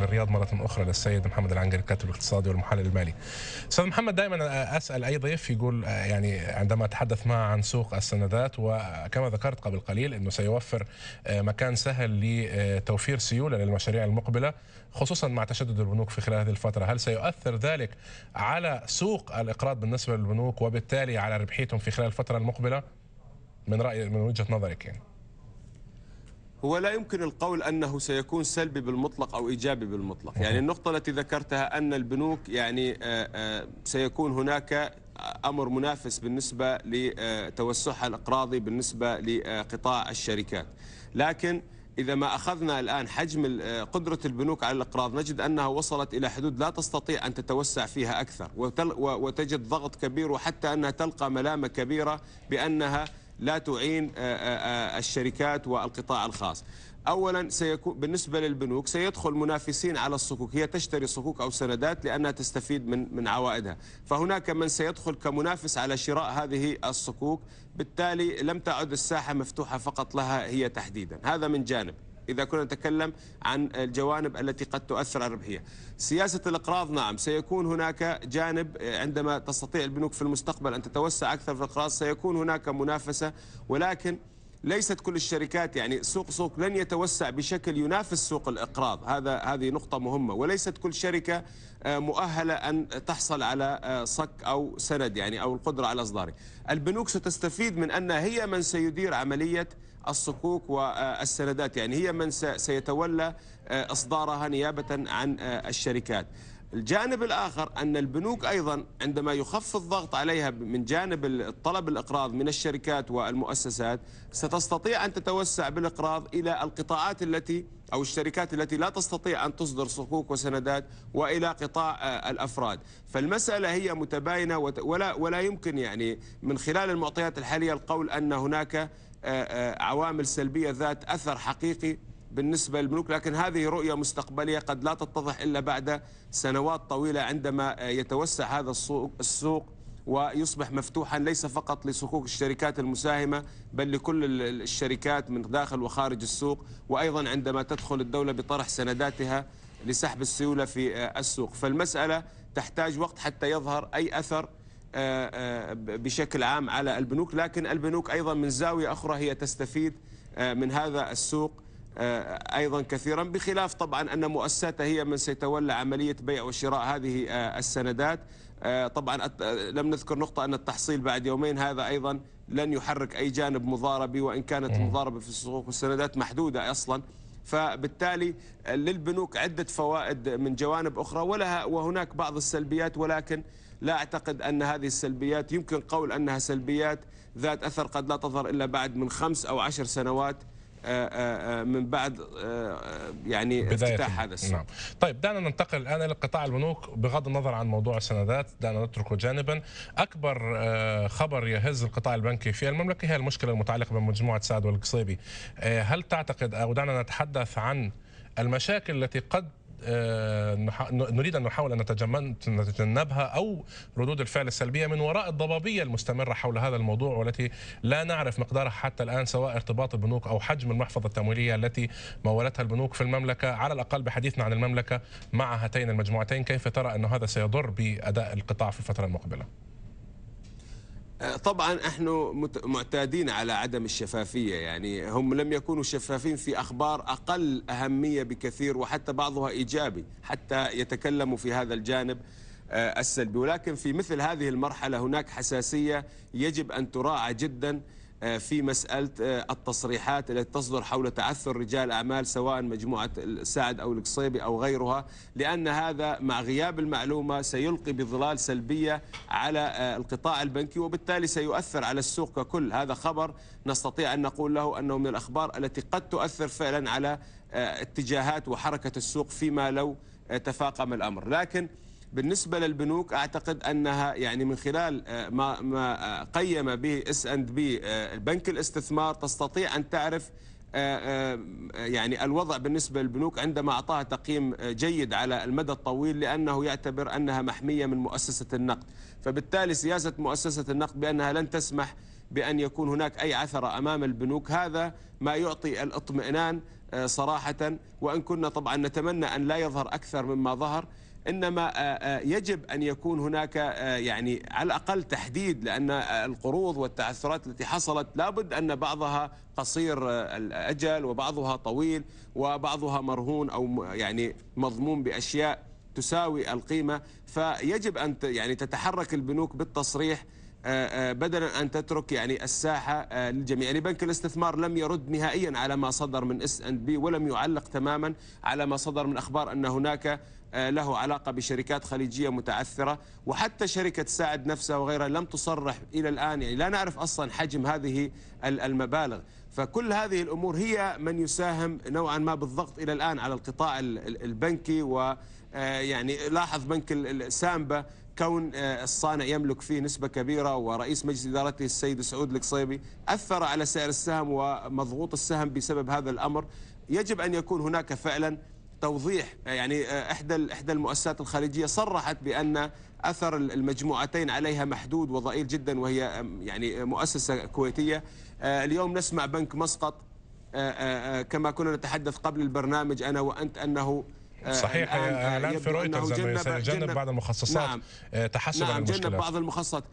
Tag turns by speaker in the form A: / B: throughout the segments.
A: للرياض مرة أخرى للسيد محمد العنقري الكاتب الاقتصادي والمحلل المالي. أستاذ محمد دائما أسأل أي ضيف يقول آه، يعني عندما أتحدث معه عن سوق السندات وكما ذكرت قبل قليل أنه سيوفر آه، مكان سهل لتوفير سيولة للمشاريع المقبلة خصوصا مع تشدد البنوك في خلال هذه الفترة هل سيؤثر ذلك على سوق الإقراض بالنسبة للبنوك وبالتالي على ربحيتهم في خلال الفترة المقبلة من رأي من وجهة نظرك يعني
B: هو لا يمكن القول أنه سيكون سلبي بالمطلق أو إيجابي بالمطلق يعني النقطة التي ذكرتها أن البنوك يعني آه، آه، سيكون هناك أمر منافس بالنسبة لتوسعها الأقراضي بالنسبة لقطاع الشركات لكن إذا ما أخذنا الآن حجم آه، قدرة البنوك على الإقراض نجد أنها وصلت إلى حدود لا تستطيع أن تتوسع فيها أكثر وتجد ضغط كبير وحتى أنها تلقى ملامة كبيرة بأنها لا تعين آه، آه، آه، الشركات والقطاع الخاص اولا سيكون بالنسبه للبنوك سيدخل منافسين على الصكوك هي تشتري صكوك او سندات لانها تستفيد من من عوائدها فهناك من سيدخل كمنافس على شراء هذه الصكوك بالتالي لم تعد الساحه مفتوحه فقط لها هي تحديدا هذا من جانب إذا كنا نتكلم عن الجوانب التي قد تؤثر على الربحية سياسة الإقراض نعم سيكون هناك جانب آه، عندما تستطيع البنوك في المستقبل أن تتوسع أكثر في الإقراض سيكون هناك منافسة ولكن ليست كل الشركات يعني سوق سوق لن يتوسع بشكل ينافس سوق الإقراض هذا هذه نقطة مهمة وليست كل شركة آه، مؤهلة أن تحصل على آه، صك أو سند يعني أو القدرة على إصداره البنوك ستستفيد من أن هي من سيدير عملية الصكوك والسندات يعني هي من سيتولى آه، إصدارها نيابة عن آه، الشركات الجانب الآخر أن البنوك أيضا عندما يخف الضغط عليها من جانب الطلب الإقراض من الشركات والمؤسسات ستستطيع أن تتوسع بالإقراض إلى القطاعات التي أو الشركات التي لا تستطيع أن تصدر صكوك وسندات وإلى قطاع آه، الأفراد فالمسألة هي متباينة ولا, ولا يمكن يعني من خلال المعطيات الحالية القول أن هناك آه، آه، عوامل سلبية ذات أثر حقيقي بالنسبة للبنوك لكن هذه رؤية مستقبلية قد لا تتضح إلا بعد سنوات طويلة عندما يتوسع هذا السوق, السوق ويصبح مفتوحا ليس فقط لصكوك الشركات المساهمة بل لكل الشركات من داخل وخارج السوق وأيضا عندما تدخل الدولة بطرح سنداتها لسحب السيولة في آه، السوق فالمسألة تحتاج وقت حتى يظهر أي أثر آه، آه، بشكل عام على البنوك لكن البنوك أيضا من زاوية أخرى هي تستفيد آه، من هذا السوق أيضا كثيرا بخلاف طبعا أن مؤسساتها هي من سيتولى عملية بيع وشراء هذه السندات طبعا لم نذكر نقطة أن التحصيل بعد يومين هذا أيضا لن يحرك أي جانب مضاربي وإن كانت المضاربة في السوق والسندات محدودة أصلا فبالتالي للبنوك عدة فوائد من جوانب أخرى ولها وهناك بعض السلبيات ولكن لا أعتقد أن هذه السلبيات يمكن قول أنها سلبيات ذات أثر قد لا تظهر إلا بعد من خمس أو عشر سنوات آه، آه، آه، من بعد يعني افتتاح يعني. هذا السوق نعم.
A: طيب دعنا ننتقل الان الى قطاع البنوك بغض النظر عن موضوع السندات دعنا نتركه جانبا اكبر خبر يهز القطاع البنكي في المملكه هي المشكله المتعلقه بمجموعه سعد والقصيبي هل تعتقد او دعنا نتحدث عن المشاكل التي قد آه، نريد ان نحاول ان نتجنبها او ردود الفعل السلبيه من وراء الضبابيه المستمره حول هذا الموضوع والتي لا نعرف مقدارها حتى الان سواء ارتباط البنوك او حجم المحفظه التمويليه التي مولتها البنوك في المملكه على الاقل بحديثنا عن المملكه مع هاتين المجموعتين كيف ترى ان هذا سيضر باداء القطاع في الفتره المقبله؟
B: آه، طبعا نحن معتادين على عدم الشفافية يعني هم لم يكونوا شفافين في أخبار أقل أهمية بكثير وحتى بعضها إيجابي حتى يتكلموا في هذا الجانب آه، السلبي ولكن في مثل هذه المرحلة هناك حساسية يجب أن تراعى جداً آه، في مسألة آه، التصريحات التي تصدر حول تعثر رجال أعمال سواء مجموعة السعد أو القصيبي أو غيرها لأن هذا مع غياب المعلومة سيلقي بظلال سلبية على آه، القطاع البنكي وبالتالي سيؤثر على السوق ككل هذا خبر نستطيع أن نقول له أنه من الأخبار التي قد تؤثر فعلا على اتجاهات وحركة السوق فيما لو تفاقم الأمر لكن بالنسبة للبنوك أعتقد أنها يعني من خلال آه، ما, ما آه، قيم به اس اند بي آه، بنك الاستثمار تستطيع أن تعرف يعني الوضع بالنسبة للبنوك عندما أعطاها تقييم جيد على المدى الطويل لأنه يعتبر أنها محمية من مؤسسة النقد فبالتالي سياسة مؤسسة النقد بأنها لن تسمح بأن يكون هناك أي عثرة أمام البنوك هذا ما يعطي الاطمئنان آه، صراحة وأن كنا طبعا نتمنى أن لا يظهر أكثر مما ظهر إنما آه، آه، يجب أن يكون هناك يعني على الأقل تحديد لأن القروض والتعثرات التي حصلت لابد أن بعضها قصير الأجل وبعضها طويل وبعضها مرهون أو يعني مضمون بأشياء تساوي القيمة فيجب أن يعني تتحرك البنوك بالتصريح آه، آه، بدلا أن تترك يعني الساحة آه، للجميع يعني بنك الاستثمار لم يرد نهائيا على ما صدر من اس اند بي ولم يعلق تماما على ما صدر من أخبار أن هناك له علاقة بشركات خليجية متعثرة وحتى شركة ساعد نفسها وغيرها لم تصرح إلى الآن يعني لا نعرف أصلا حجم هذه المبالغ فكل هذه الأمور هي من يساهم نوعا ما بالضغط إلى الآن على القطاع البنكي و يعني لاحظ بنك سامبا كون آه، الصانع يملك فيه نسبة كبيرة ورئيس مجلس إدارته السيد سعود القصيبي أثر على سعر السهم ومضغوط السهم بسبب هذا الأمر يجب أن يكون هناك فعلا توضيح آه، يعني آه، إحدى إحدى المؤسسات الخارجية صرحت بأن أثر المجموعتين عليها محدود وضئيل جدا وهي يعني مؤسسة كويتية اليوم نسمع بنك مسقط كما كنا نتحدث قبل البرنامج أنا وأنت أنه آه، صحيح اعلان آه، آه، في رويترز انه سيتجنب نعم. نعم، بعض المخصصات
A: نعم تحسبا نعم جنب بعض
B: المخصصات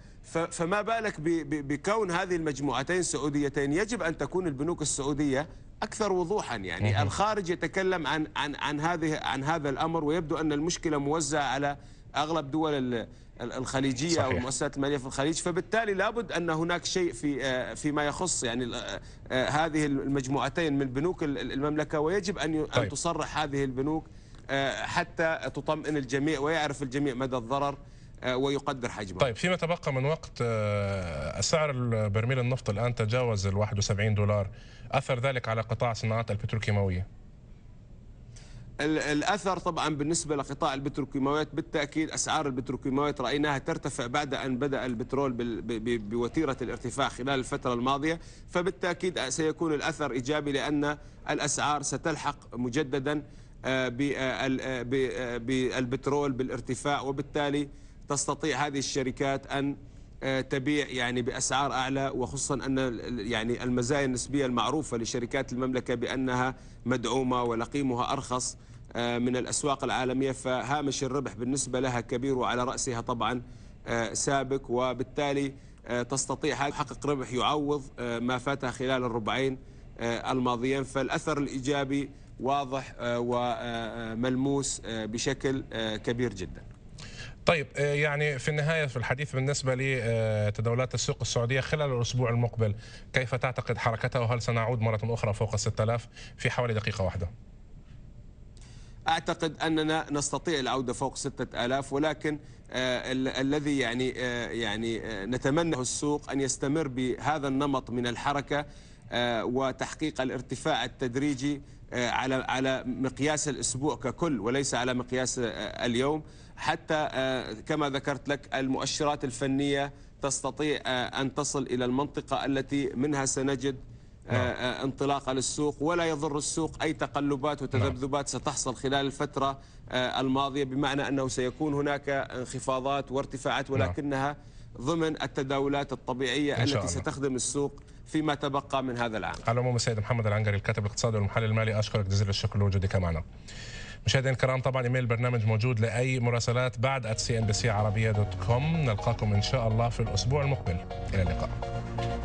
B: فما بالك بكون هذه المجموعتين سعوديتين يجب ان تكون البنوك السعوديه اكثر وضوحا يعني مم. الخارج يتكلم عن عن عن هذه عن هذا الامر ويبدو ان المشكله موزعه على اغلب دول الخليجيه صحيح. او المؤسسات الماليه في الخليج فبالتالي لابد ان هناك شيء في فيما يخص يعني هذه المجموعتين من بنوك المملكه ويجب ان طيب. تصرح هذه البنوك آه، حتى تطمئن الجميع ويعرف الجميع مدى الضرر آه، ويقدر حجمه طيب
A: فيما تبقى من وقت آه، سعر برميل النفط الآن تجاوز ال 71 دولار أثر ذلك على قطاع صناعات البتروكيماوية
B: الاثر طبعا بالنسبه لقطاع البتروكيماويات بالتاكيد اسعار البتروكيماويات رايناها ترتفع بعد ان بدا البترول بوتيره الارتفاع خلال الفتره الماضيه فبالتاكيد سيكون الاثر ايجابي لان الاسعار ستلحق مجددا آه، آه، آه، بالبترول بالارتفاع وبالتالي تستطيع هذه الشركات أن تبيع يعني بأسعار أعلى وخصوصا أن يعني المزايا النسبية المعروفة لشركات المملكة بأنها مدعومة ولقيمها أرخص من الأسواق العالمية فهامش الربح بالنسبة لها كبير وعلى رأسها طبعا سابق وبالتالي تستطيع تحقق ربح يعوض ما فاتها خلال الربعين الماضيين فالأثر الإيجابي واضح آه، وملموس آه، آه، بشكل كبير جدا
A: طيب يعني في النهاية في الحديث بالنسبة لتداولات السوق السعودية خلال الأسبوع المقبل كيف تعتقد حركتها وهل سنعود مرة أخرى فوق 6000 في حوالي دقيقة واحدة
B: أعتقد أننا نستطيع العودة فوق 6000 ولكن الذي يعني يعني نتمنى السوق أن يستمر بهذا النمط من الحركة وتحقيق الارتفاع التدريجي آه، على على مقياس الاسبوع ككل وليس على مقياس آه، اليوم حتى آه، كما ذكرت لك المؤشرات الفنيه تستطيع ان تصل الى المنطقه التي منها سنجد انطلاق نعم. انطلاقه للسوق ولا يضر السوق اي تقلبات وتذبذبات ستحصل خلال الفتره الماضيه بمعنى انه سيكون هناك انخفاضات وارتفاعات نعم. ولكنها ضمن التداولات الطبيعية التي الله. ستخدم السوق فيما تبقى من هذا العام
A: على العموم السيد محمد العنقري الكاتب الاقتصادي والمحلل المالي أشكرك جزيل الشكر لوجودك معنا مشاهدينا الكرام طبعا ايميل البرنامج موجود لاي مراسلات بعد دوت كوم نلقاكم ان شاء الله في الاسبوع المقبل الى اللقاء